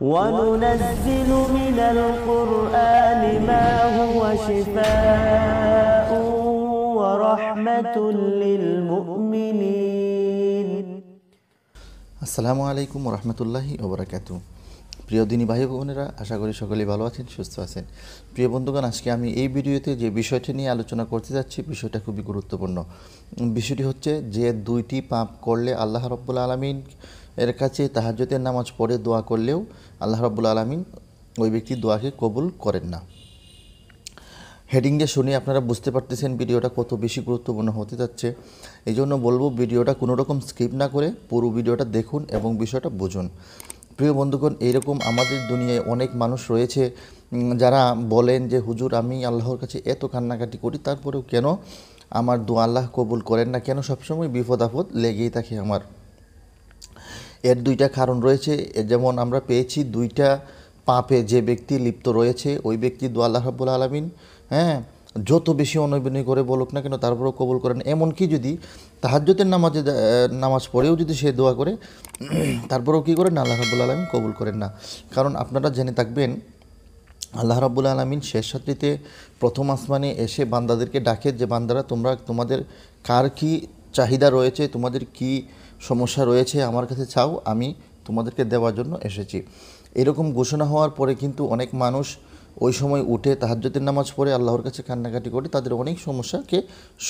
وننزل من القرآن ما هو شفاء ورحمة للمؤمنين আসসালামু আলাইকুম রহমতুল্লাহি ওবরাকাতু প্রিয় দিনী ভাই বোনেরা আশা করি সকলেই ভালো আছেন সুস্থ আছেন প্রিয় বন্ধুগণ আজকে আমি এই ভিডিওতে যে বিষয়টি নিয়ে আলোচনা করতে যাচ্ছি বিষয়টা খুবই গুরুত্বপূর্ণ বিষয়টি হচ্ছে যে দুইটি পাপ করলে আল্লাহ রব্বুল আলমিন এর কাছে তাহাজ্যতের নামাজ পড়ে দোয়া করলেও আল্লাহ রাবুল আলমিন ওই ব্যক্তির দোয়াকে কবুল করেন না হেডিং দিয়ে শুনে আপনারা বুঝতে পারতেছেন ভিডিওটা কত বেশি গুরুত্বপূর্ণ হতে যাচ্ছে এই জন্য বলবো ভিডিওটা কোনো রকম স্কিপ না করে পুরো ভিডিওটা দেখুন এবং বিষয়টা বুঝুন প্রিয় বন্ধুগণ এইরকম আমাদের দুনিয়ায় অনেক মানুষ রয়েছে যারা বলেন যে হুজুর আমি আল্লাহর কাছে এত কান্নাকাটি করি তারপরেও কেন আমার দোয়া আল্লাহ কবুল করেন না কেন সবসময় বিপদ আপদ লেগেই থাকে আমার এর দুইটা কারণ রয়েছে যেমন আমরা পেয়েছি দুইটা পাপে যে ব্যক্তি লিপ্ত রয়েছে ওই ব্যক্তি দু আল্লাহ রাবুল আলমিন হ্যাঁ যত বেশি অনবিনয় করে বলুক না কেন তারপরেও কবুল করেন এমনকি যদি তাহাজ্যতের নামাজে নামাজ পড়েও যদি সে দোয়া করে তারপরেও কী করেন আল্লাহ রাবুল আলমিন কবুল করেন না কারণ আপনারা জেনে থাকবেন আল্লাহ রাবুল আলমিন শেষ রাত্রিতে প্রথম আসমানে এসে বান্দাদেরকে ডাকে যে বান্দারা তোমরা তোমাদের কার কি চাহিদা রয়েছে তোমাদের কি সমস্যা রয়েছে আমার কাছে চাও আমি তোমাদেরকে দেওয়ার জন্য এসেছি এরকম ঘোষণা হওয়ার পরে কিন্তু অনেক মানুষ ওই সময় উঠে তাহাজ্যতের নামাজ পড়ে আল্লাহর কাছে কান্নাকাটি করে তাদের অনেক সমস্যাকে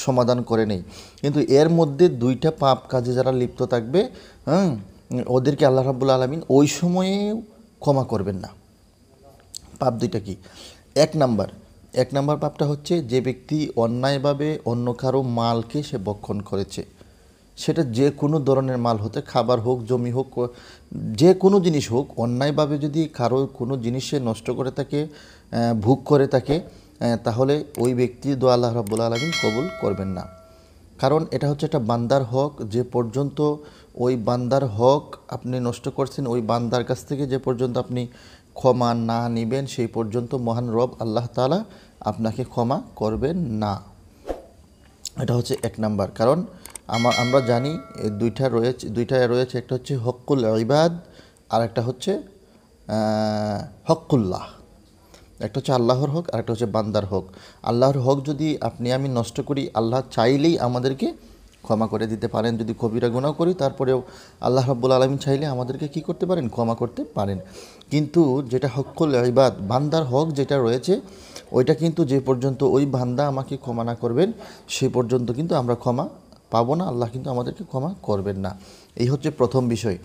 সমাধান করে নেই কিন্তু এর মধ্যে দুইটা পাপ কাজে যারা লিপ্ত থাকবে হ্যাঁ ওদেরকে আল্লাহ রাবুল আলমিন ওই সময়েও ক্ষমা করবেন না পাপ দুইটা কি এক নাম্বার এক নাম্বার পাপটা হচ্ছে যে ব্যক্তি অন্যায়ভাবে অন্য কারো মালকে সে বক্ষণ করেছে সেটা যে কোনো ধরনের মাল হতে খাবার হোক জমি হোক যে কোনো জিনিস হোক অন্যায়ভাবে যদি কারো কোনো জিনিসে নষ্ট করে থাকে ভোগ করে থাকে তাহলে ওই ব্যক্তি দোয়া আল্লাহ রাবুল আলমিন কবুল করবেন না কারণ এটা হচ্ছে একটা বান্দার হক যে পর্যন্ত ওই বান্দার হক আপনি নষ্ট করছেন ওই বান্দার কাছ থেকে যে পর্যন্ত আপনি ক্ষমা না নেবেন সেই পর্যন্ত মহান রব আল্লাহ তালা আপনাকে ক্ষমা করবেন না এটা হচ্ছে এক নাম্বার কারণ আমার আমরা জানি দুইটা রয়েছে দুইটা রয়েছে একটা হচ্ছে হকুল ইবাদ আর একটা হচ্ছে হকুল্লাহ একটা হচ্ছে আল্লাহর হক আর একটা হচ্ছে বান্দার হক আল্লাহর হক যদি আপনি আমি নষ্ট করি আল্লাহ চাইলেই আমাদেরকে ক্ষমা করে দিতে পারেন যদি কবিরা গুণাও করি তারপরেও আল্লাহ রব্বুল আলমী চাইলে আমাদেরকে কি করতে পারেন ক্ষমা করতে পারেন কিন্তু যেটা হকুল ইবাদ বান্দার হক যেটা রয়েছে ওইটা কিন্তু যে পর্যন্ত ওই বান্দা আমাকে ক্ষমা না করবেন সে পর্যন্ত কিন্তু আমরা ক্ষমা পাবো না আল্লাহ কিন্তু আমাদেরকে ক্ষমা করবেন না এই হচ্ছে প্রথম বিষয়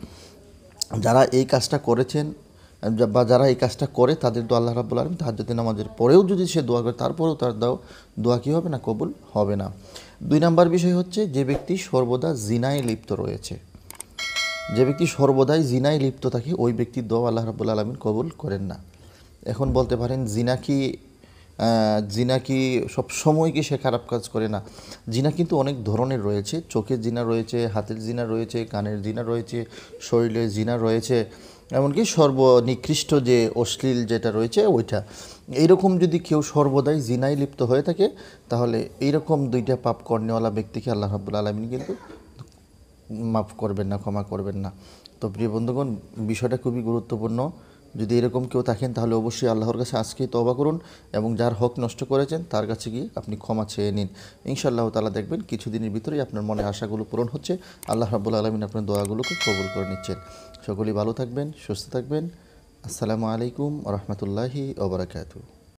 যারা এই কাজটা করেছেন বা যারা এই কাজটা করে তাদের তো আল্লাহ রাবুল আলম তাহাজ্জাতে আমাদের পরেও যদি সে দোয়া করে তারপরেও তার দাও দোয়া কী হবে না কবুল হবে না দুই নাম্বার বিষয় হচ্ছে যে ব্যক্তি সর্বদা জিনায় লিপ্ত রয়েছে যে ব্যক্তি সর্বদাই জিনায় লিপ্ত থাকে ওই ব্যক্তির দোয়া আল্লাহ রাবুল আলমিন কবুল করেন না এখন বলতে পারেন জিনা কি জিনা কি সব সময় কি সে খারাপ কাজ করে না জিনা কিন্তু অনেক ধরনের রয়েছে চোখের জিনা রয়েছে হাতের জিনা রয়েছে কানের জিনা রয়েছে শরীরে জিনা রয়েছে এমনকি সর্বনিকৃষ্ট যে অশ্লীল যেটা রয়েছে ওইটা এইরকম যদি কেউ সর্বদাই জিনায় লিপ্ত হয়ে থাকে তাহলে এইরকম দুইটা পাপ কর্ণেওয়ালা ব্যক্তিকে আল্লাহ হাবুল আলমিন কিন্তু মাফ করবেন না ক্ষমা করবেন না তো প্রিয় বন্ধুগণ বিষয়টা খুবই গুরুত্বপূর্ণ যদি এরকম কেউ থাকেন তাহলে অবশ্যই আল্লাহর কাছে আজকেই তবা করুন এবং যার হক নষ্ট করেছেন তার কাছে গিয়ে আপনি ক্ষমা চেয়ে নিন ইনশাআল্লাহ তালা দেখবেন কিছুদিনের ভিতরেই আপনার মনে আশাগুলো পূরণ হচ্ছে আল্লাহ রাবুল আলমিন আপনার দোয়াগুলোকে কবুল করে নিচ্ছেন সকলেই ভালো থাকবেন সুস্থ থাকবেন আসসালামু আলাইকুম রহমতুল্লাহি ওবরাকাতু